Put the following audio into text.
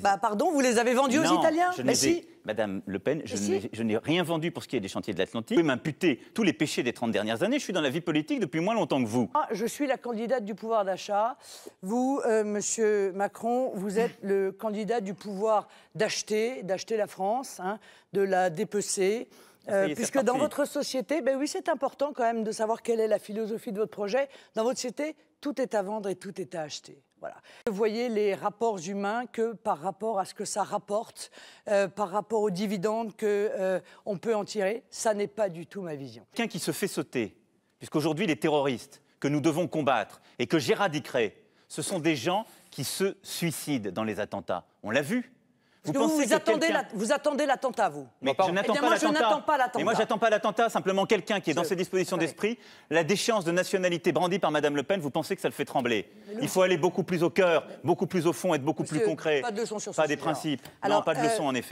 Bah pardon, vous les avez vendus aux Italiens je bah, Madame Le Pen, bah, je, n'ai rien vendu pour ce qui est des chantiers de l'Atlantique. Vous pouvez m'imputer tous les péchés des 30 dernières années. Je suis dans la vie politique depuis moins longtemps que vous. Ah, je suis la candidate du pouvoir d'achat. Vous, euh, monsieur Macron, vous êtes le candidat du pouvoir d'acheter, d'acheter la France, hein, de la dépecer euh, puisque dans votre société, ben oui, c'est important quand même de savoir quelle est la philosophie de votre projet. Dans votre société, tout est à vendre et tout est à acheter. Voilà. Vous voyez les rapports humains que par rapport à ce que ça rapporte, euh, par rapport aux dividendes qu'on euh, peut en tirer, ça n'est pas du tout ma vision. Quelqu'un qui se fait sauter, puisqu'aujourd'hui les terroristes que nous devons combattre et que j'éradiquerai, ce sont des gens qui se suicident dans les attentats. On l'a vu, vous, vous, attendez l'attentat, vous. Mais je eh n'attends pas l'attentat. Mais moi, j'attends pas l'attentat. Simplement, quelqu'un qui est dans ses dispositions d'esprit, la déchéance de nationalité brandie par Madame Le Pen, vous pensez que ça le fait trembler Il faut aller beaucoup plus au cœur, beaucoup plus au fond, être beaucoup plus concret. Pas de leçons sur ce Pas des principes. non, pas de leçons, euh, en effet.